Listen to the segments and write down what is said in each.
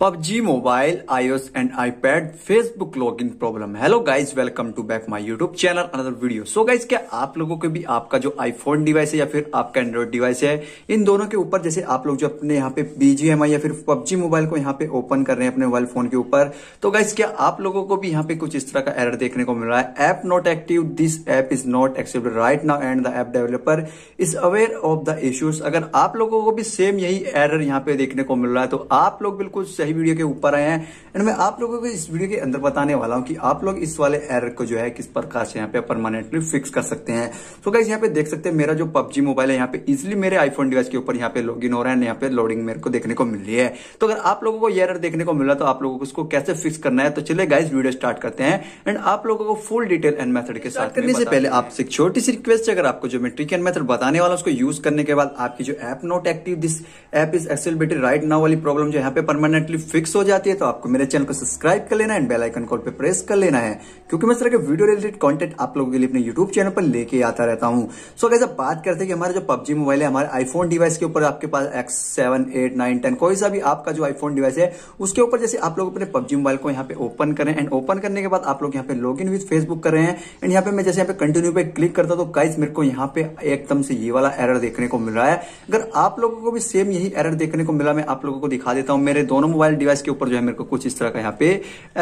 PUBG Mobile, iOS and iPad Facebook login problem. Hello guys, welcome to back my YouTube channel another video. So guys क्या आप लोगों के भी आपका जो iPhone डिवाइस है या फिर आपका Android डिवाइस है इन दोनों के ऊपर जैसे आप लोग जो अपने यहाँ पे BGMI या फिर PUBG मोबाइल को यहाँ पे ओपन कर रहे हैं अपने मोबाइल फोन के ऊपर तो गाइज क्या आप लोगों को भी यहाँ पे कुछ इस तरह का एरर देखने को मिल रहा है app not active this app is not accepted right now and the app developer is aware of the issues अगर आप लोगों को भी सेम यही एरर यहाँ पे देखने को मिल रहा है तो आप लोग बिल्कुल सही नई वीडियो के ऊपर आए हैं एंड मैं आप लोगों को इस वीडियो के अंदर बताने वाला हूँ कि आप लोग इस वाले एरर को जो है किस प्रकार से यहाँ पे परमानेंटली फिक्स कर सकते हैं तो गाइज यहाँ पे देख सकते हैं मेरा जो पबजी मोबाइल है यहाँ पे इजिली मेरे आईफोन डिवाइस के ऊपर यहाँ पे लॉग हो रहा है यहाँ पे लोडिंग मेरे को देखने को मिल रही है तो अगर आप लोगों को ये एरर देखने को मिला तो आप लोगों को उसको कैसे फिक्स करना है तो चले गाइज वीडियो स्टार्ट करते हैं एंड आप लोगों को फुल डिटेल एंड मेथड के साथ करने से पहले आपसे एक छोटी सी रिक्वेस्ट है अगर आपको जो मैं ट्रिक एंड मेथड बताने वाला उसको यूज करने के बाद आपकी जो app not active this app is accepted right now वाली प्रॉब्लम जो यहाँ पे परमानेंटली फिक्स हो जाती है तो आपको मेरे चैनल को सब्सक्राइब कर लेना है एंड बेल आइकन कॉल पे प्रेस कर लेना है क्योंकि मैं इस तरह के वीडियो रिलेटेड कंटेंट आप लोगों के लिए अपने यूट्यूब चैनल पर लेके आता रहता हूँ सो अगर जब बात करते हैं कि हमारे जो पब्जी मोबाइल है हमारे आईफोन डिवाइस के ऊपर आपके पास X seven eight nine ten कोई सा भी आपका जो आईफोन डिवाइस है उसके ऊपर जैसे आप लोग अपने पब्जी मोबाइल को यहाँ पे ओपन करें एंड ओपन करने के बाद आप लोग यहाँ पे लॉग इन विद फेसबुक कर रहे हैं एंड यहाँ पे मैं जैसे यहाँ पे कंटिन्यू पे क्लिक करता तो कई मेरे को यहाँ पे एकदम से ये वाला एरर देखने को मिल रहा है अगर आप लोगों को भी सेम यही एरर देखने को मिला मैं आप लोगों को दिखा देता हूँ मेरे दोनों मोबाइल मोबाइल डिवाइस के ऊपर जो है मेरे को कुछ इस तरह का यहाँ पे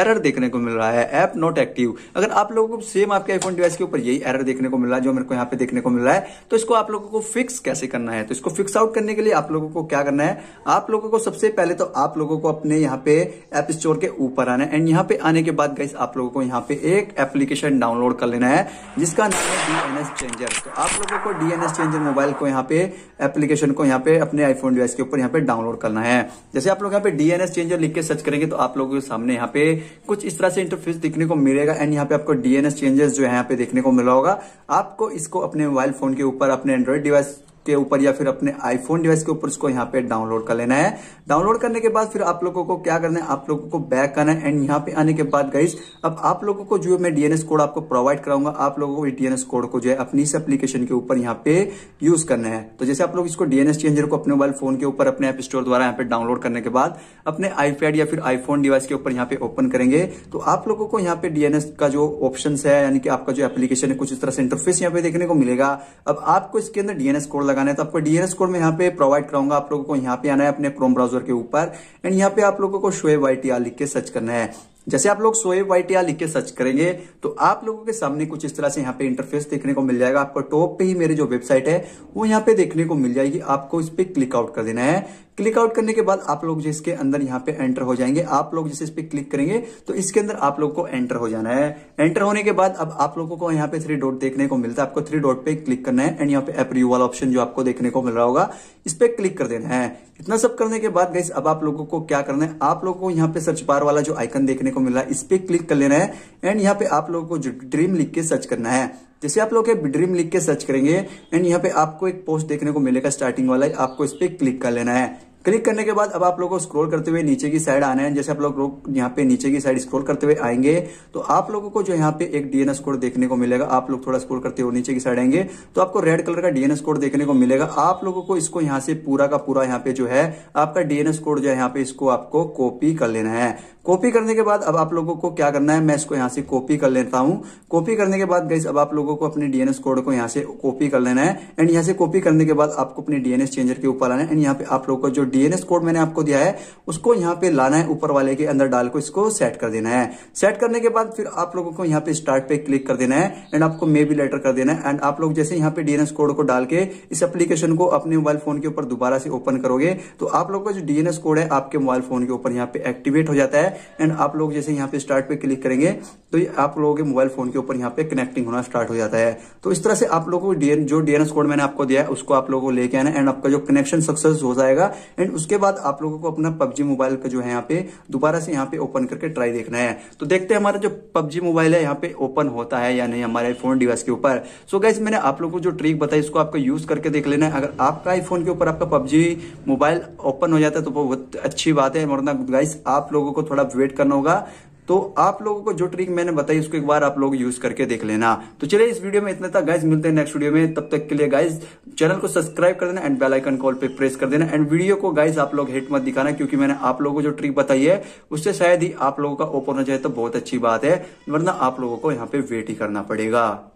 एरर देखने को मिल रहा है ऐप नॉट एक्टिव अगर आप लोगों को सेम आपके आईफोन डिवाइस के ऊपर यही एरर देखने को मिल रहा है जो मेरे को यहाँ पे देखने को मिल रहा है तो इसको आप लोगों को फिक्स कैसे करना है तो इसको फिक्स आउट करने के लिए आप लोगों को क्या करना है आप लोगों को सबसे पहले तो आप लोगों को अपने यहाँ पे एप स्टोर के ऊपर आना है एंड यहाँ पे आने के बाद गई आप लोगों को यहाँ पे एक एप्लीकेशन डाउनलोड कर लेना है जिसका नाम है डीएनएस चेंजर तो आप लोगों को डीएनएस चेंजर मोबाइल को यहाँ पे एप्लीकेशन को यहाँ पे अपने आईफोन डिवाइस के ऊपर यहाँ पे डाउनलोड करना है जैसे आप लोग यहाँ पे डीएनएस इंटरफेस चेंजर लिख के सर्च करेंगे तो आप लोगों के सामने यहाँ पे कुछ इस तरह से इंटरफेस देखने को मिलेगा एंड यहाँ पे आपको डीएनएस चेंजेस जो है यहाँ पे देखने को मिला होगा आपको इसको अपने मोबाइल फोन के ऊपर अपने एंड्रॉइड डिवाइस के ऊपर या फिर अपने आईफोन डिवाइस के ऊपर इसको यहाँ पे डाउनलोड कर लेना है डाउनलोड करने के बाद फिर आप लोगों को क्या करना है आप लोगों को बैक करना है एंड यहाँ पे आने के बाद गाइज अब आप लोगों को जो मैं डीएनएस कोड आपको प्रोवाइड कराऊंगा आप लोगों को डीएनएस कोड को जो है अपनी इस एप्लीकेशन के ऊपर यहाँ पे यूज करना है तो जैसे आप लोग इसको डीएनएस चेंजर को अपने मोबाइल फोन के ऊपर अपने ऐप स्टोर द्वारा यहाँ पे डाउनलोड करने के बाद अपने आईपैड या फिर आईफोन डिवाइस के ऊपर यहाँ पे ओपन करेंगे तो आप लोगों को यहाँ पे डीएनएस का जो ऑप्शन है यानी कि आपका जो एप्लीकेशन है कुछ इस तरह से इंटरफेस यहाँ पे देखने को मिलेगा अब आपको इसके अंदर डीएनएस कोड लगाना है तो आपको डीएनएस कोड में यहाँ पे प्रोवाइड कराऊंगा आप लोगों को यहाँ पे आना है अपने क्रोम ब्राउजर के ऊपर एंड यहाँ पे आप लोगों को शोएब वाईटीआर लिख के सर्च करना है जैसे आप लोग सोएब वाईटीआर लिख के सर्च करेंगे तो आप लोगों के सामने कुछ इस तरह से यहाँ पे इंटरफेस देखने को मिल जाएगा आपको टॉप पे ही मेरी जो वेबसाइट है वो यहाँ पे देखने को मिल जाएगी आपको इस पर क्लिकआउट कर देना है क्लिक आउट करने के बाद आप लोग जो इसके अंदर यहाँ पे एंटर हो जाएंगे आप लोग जैसे इस पर क्लिक करेंगे तो इसके अंदर आप लोग को एंटर हो जाना है एंटर होने के बाद अब आप लोगों को यहाँ पे थ्री डॉट देखने को मिलता है आपको थ्री डॉट पे क्लिक करना है एंड यहाँ पे अप्रूव वाला ऑप्शन जो आपको देखने को मिल रहा होगा इस पर क्लिक कर देना है इतना सब करने के बाद गैस अब आप लोगों को क्या करना है आप लोगों को यहाँ पे सर्च बार वाला जो आइकन देखने को मिल रहा है इस पर क्लिक कर लेना है एंड यहाँ पे आप लोगों को ड्रीम लिख के सर्च करना है जैसे आप लोग ड्रीम लिख के सर्च करेंगे एंड यहाँ पे आपको एक पोस्ट देखने को मिलेगा स्टार्टिंग वाला आपको इस पर क्लिक कर लेना है क्लिक करने के बाद अब आप लोगों को स्क्रॉल करते हुए नीचे की साइड आना है जैसे आप लोग यहाँ पे नीचे की साइड स्क्रॉल करते हुए आएंगे तो आप लोगों को जो यहाँ पे एक डीएनएस कोड देखने को मिलेगा आप लोग थोड़ा स्क्रॉल करते हुए नीचे की साइड आएंगे तो आपको रेड कलर का डीएनएस कोड देखने को मिलेगा आप लोगों को इसको यहाँ से पूरा का पूरा यहाँ पे जो है आपका डीएनएस कोड जो है यहाँ पे इसको आपको कॉपी कर लेना है कॉपी करने के बाद अब आप लोगों को क्या करना है मैं इसको यहाँ से कॉपी कर लेता हूँ कॉपी करने के बाद गई अब आप लोगों को अपने डीएनएस कोड को यहाँ से कॉपी कर लेना है एंड यहाँ से कॉपी करने के बाद आपको अपने डीएनएस चेंजर के ऊपर आना है एंड यहाँ पे आप लोग को जो डीएनएस कोड मैंने आपको दिया है उसको यहाँ पे लाना है ऊपर वाले के अंदर डाल को इसको सेट कर देना है सेट करने के बाद फिर आप लोगों को यहाँ पे स्टार्ट पे क्लिक कर देना है एंड आपको मे बी लेटर कर देना है एंड आप लोग जैसे यहाँ पे डीएनएस कोड को डाल के इस एप्लीकेशन को अपने मोबाइल फोन के ऊपर दोबारा से ओपन करोगे तो आप लोग का जो डीएनएस कोड है आपके मोबाइल फोन के ऊपर यहाँ पे एक्टिवेट हो जाता है एंड आप लोग जैसे यहाँ पे स्टार्ट पे क्लिक करेंगे तो आप लोगों के मोबाइल फोन के ऊपर यहाँ पे कनेक्टिंग होना स्टार्ट हो जाता है तो इस तरह से आप लोगों को जो डीएनएस कोड मैंने आपको दिया है उसको आप लोगों को लेके आना एंड आपका जो कनेक्शन सक्सेस हो जाएगा एंड उसके बाद आप लोगों को अपना पबजी मोबाइल का जो है यहाँ पे दोबारा से यहाँ पे ओपन करके ट्राई देखना है तो देखते हैं हमारा जो पबजी मोबाइल है यहाँ पे ओपन होता है या नहीं हमारे फोन डिवाइस के ऊपर सो गैस मैंने आप लोगों को जो ट्रिक बताई इसको आपको यूज करके देख लेना है अगर आपका आईफोन के ऊपर आपका पबजी मोबाइल ओपन हो जाता है तो बहुत अच्छी बात है वरना गाइस आप लोगों को थोड़ा वेट करना होगा तो आप लोगों को जो ट्रिक मैंने बताई उसको एक बार आप लोग यूज करके देख लेना तो चलिए इस वीडियो में इतना था गाइज मिलते हैं नेक्स्ट वीडियो में तब तक के लिए गाइज चैनल को सब्सक्राइब कर देना एंड बेलाइकन कॉल पर प्रेस कर देना एंड वीडियो को गाइज आप लोग हेट मत दिखाना क्योंकि मैंने आप लोगों को जो ट्रिक बताई है उससे शायद ही आप लोगों का ओपन हो जाए तो बहुत अच्छी बात है वरना आप लोगों को यहाँ पे वेट ही करना पड़ेगा